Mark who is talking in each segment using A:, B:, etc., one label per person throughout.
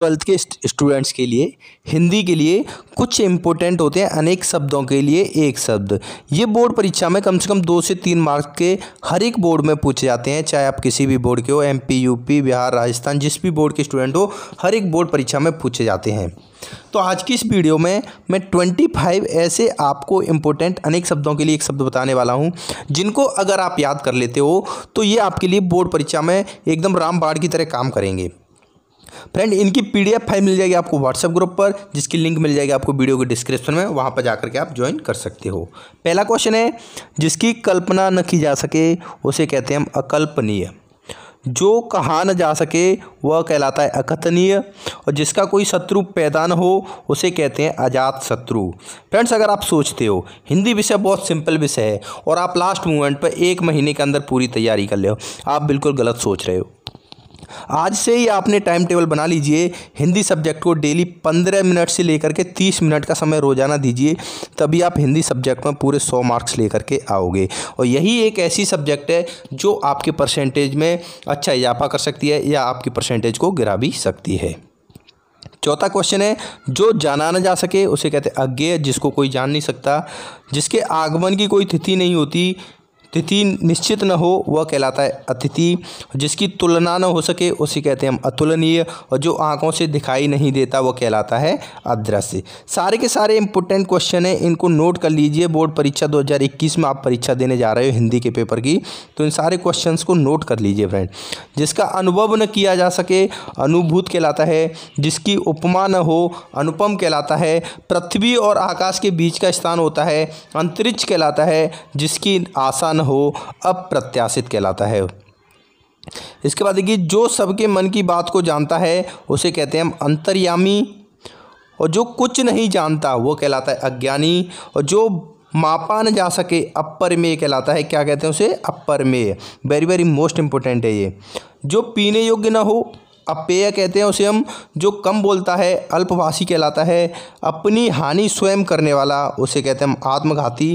A: twelfth के students के लिए हिंदी के लिए कुछ इंपॉर्टेंट होते हैं अनेक शब्दों के लिए एक शब्द ये बोर्ड परीक्षा में कम से कम दो से तीन मार्क्स के हर एक बोर्ड में पूछे जाते हैं चाहे आप किसी भी बोर्ड के हो एमपी यूपी बिहार राजस्थान जिस भी बोर्ड के स्टूडेंट हो हर एक बोर्ड परीक्षा में पूछे जाते हैं तो आज की इस वीडियो में मैं ट्वेंटी फाइव ऐसे आपको इंपॉर्टेंट अनेक शब्दों के लिए एक शब्द बताने वाला हूँ जिनको अगर आप याद कर लेते हो तो ये आपके लिए बोर्ड परीक्षा में एकदम रामबाड़ की तरह काम करेंगे फ्रेंड इनकी पीडीएफ फाइल मिल जाएगी आपको व्हाट्सएप ग्रुप पर जिसकी लिंक मिल जाएगी आपको वीडियो के डिस्क्रिप्शन में वहाँ पर जाकर के आप ज्वाइन कर सकते हो पहला क्वेश्चन है जिसकी कल्पना न की जा सके उसे कहते हैं हम अकल्पनीय जो कहा न जा सके वह कहलाता है अकथनीय और जिसका कोई शत्रु पैदा न हो उसे कहते हैं अजात शत्रु फ्रेंड्स अगर आप सोचते हो हिंदी विषय बहुत सिंपल विषय है और आप लास्ट मोमेंट पर एक महीने के अंदर पूरी तैयारी कर ले हो आप बिल्कुल गलत सोच रहे हो आज से ही आपने टाइम टेबल बना लीजिए हिंदी सब्जेक्ट को डेली पंद्रह मिनट से लेकर के तीस मिनट का समय रोजाना दीजिए तभी आप हिंदी सब्जेक्ट में पूरे सौ मार्क्स लेकर के आओगे और यही एक ऐसी सब्जेक्ट है जो आपके परसेंटेज में अच्छा इजाफा कर सकती है या आपकी परसेंटेज को गिरा भी सकती है चौथा क्वेश्चन है जो जाना ना जा सके उसे कहते हैं अज्ञेय जिसको कोई जान नहीं सकता जिसके आगमन की कोई तिथि नहीं होती तिथि निश्चित न हो वह कहलाता है अतिथि जिसकी तुलना न हो सके उसे कहते हैं हम अतुलनीय और जो आंखों से दिखाई नहीं देता वह कहलाता है अदृश्य सारे के सारे इंपॉर्टेंट क्वेश्चन हैं इनको नोट कर लीजिए बोर्ड परीक्षा 2021 में आप परीक्षा देने जा रहे हो हिंदी के पेपर की तो इन सारे क्वेश्चन को नोट कर लीजिए फ्रेंड जिसका अनुभव न किया जा सके अनुभूत कहलाता है जिसकी उपमा न हो अनुपम कहलाता है पृथ्वी और आकाश के बीच का स्थान होता है अंतरिक्ष कहलाता है जिसकी आशा ज्ञान हो अप्रत्याशित कहलाता है इसके बाद देखिए जो सबके मन की बात को जानता है उसे कहते हैं हम अंतर्यामी और जो कुछ नहीं जानता वो कहलाता है अज्ञानी और जो मापा न जा सके अपर में कहलाता है क्या कहते हैं उसे अपर में वेरी वेरी मोस्ट इंपॉर्टेंट है ये जो पीने योग्य ना हो अपेय कहते हैं उसे हम जो कम बोलता है अल्पभाषी कहलाता है अपनी हानि स्वयं करने वाला उसे कहते हैं हम आत्मघाती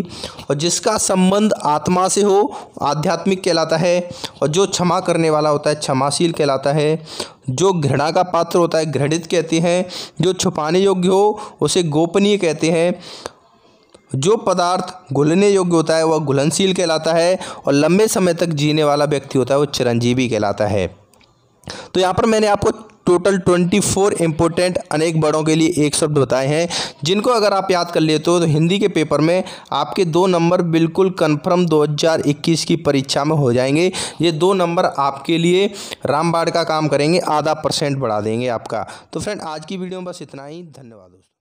A: और जिसका संबंध आत्मा से हो आध्यात्मिक कहलाता है और जो क्षमा करने वाला होता है क्षमाशील कहलाता है जो घृणा का पात्र होता है घृणित कहते हैं जो छुपाने योग्य हो उसे गोपनीय कहते हैं जो पदार्थ घुलने योग्य होता है वह घुलनशील कहलाता है और लंबे समय तक जीने वाला व्यक्ति होता है वो चिरंजीवी कहलाता है तो यहाँ पर मैंने आपको टोटल 24 इम्पोर्टेंट अनेक बड़ों के लिए एक शब्द बताए हैं जिनको अगर आप याद कर लेते हो तो हिंदी के पेपर में आपके दो नंबर बिल्कुल कन्फर्म 2021 की परीक्षा में हो जाएंगे ये दो नंबर आपके लिए रामबाड़ का काम करेंगे आधा परसेंट बढ़ा देंगे आपका तो फ्रेंड आज की वीडियो में बस इतना ही धन्यवाद दोस्तों